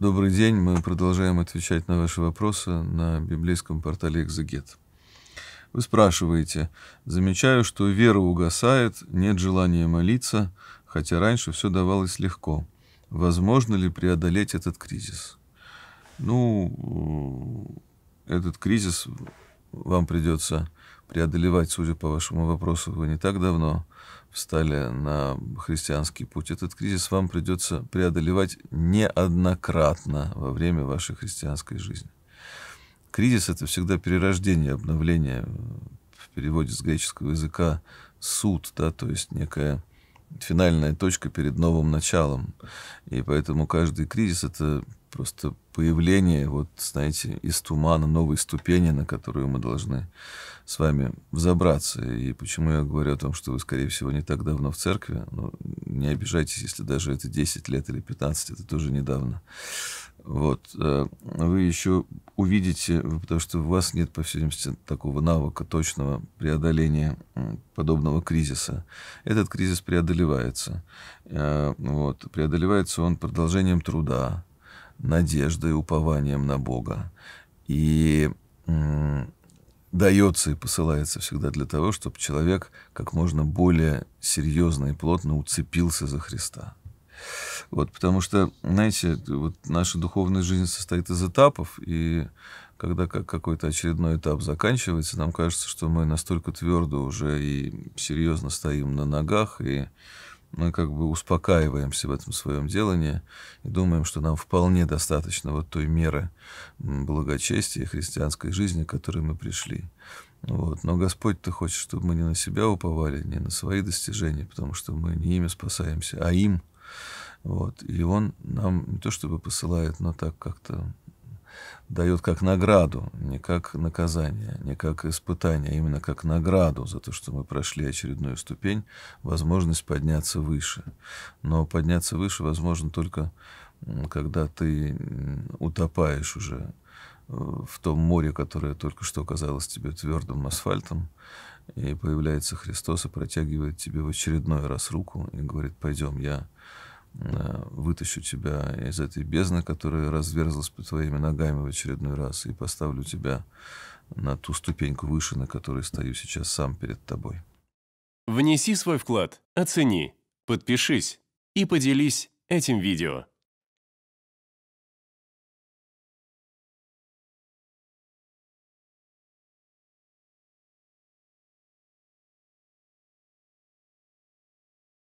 Добрый день. Мы продолжаем отвечать на ваши вопросы на библейском портале «Экзегет». Вы спрашиваете, замечаю, что вера угасает, нет желания молиться, хотя раньше все давалось легко. Возможно ли преодолеть этот кризис? Ну, э, этот кризис вам придется преодолевать, судя по вашему вопросу, вы не так давно встали на христианский путь. Этот кризис вам придется преодолевать неоднократно во время вашей христианской жизни. Кризис — это всегда перерождение, обновление, в переводе с греческого языка суд, да, то есть некая финальная точка перед новым началом. И поэтому каждый кризис — это просто появление, вот, знаете, из тумана новой ступени, на которую мы должны с вами взобраться. И почему я говорю о том, что вы, скорее всего, не так давно в церкви, ну, не обижайтесь, если даже это 10 лет или 15, это тоже недавно. Вот. Э, вы еще увидите, потому что у вас нет, по всей видимости, такого навыка точного преодоления подобного кризиса. Этот кризис преодолевается. Э, вот. Преодолевается он продолжением труда, надеждой, упованием на Бога. И дается и посылается всегда для того, чтобы человек как можно более серьезно и плотно уцепился за Христа. Вот, потому что, знаете, вот наша духовная жизнь состоит из этапов, и когда как какой-то очередной этап заканчивается, нам кажется, что мы настолько твердо уже и серьезно стоим на ногах, и мы как бы успокаиваемся в этом своем делании и думаем, что нам вполне достаточно вот той меры благочестия христианской жизни, к которой мы пришли. Вот. Но Господь-то хочет, чтобы мы не на себя уповали, не на свои достижения, потому что мы не ими спасаемся, а им. Вот. И Он нам не то чтобы посылает, но так как-то дает как награду, не как наказание, не как испытание, а именно как награду за то, что мы прошли очередную ступень, возможность подняться выше. Но подняться выше возможно только когда ты утопаешь уже э, в том море, которое только что казалось тебе твердым асфальтом, и появляется Христос и протягивает тебе в очередной раз руку и говорит, пойдем, я Э, вытащу тебя из этой бездны, которая разверзлась под твоими ногами в очередной раз, и поставлю тебя на ту ступеньку выше, на которой стою сейчас сам перед тобой. Внеси свой вклад, оцени, подпишись и поделись этим видео.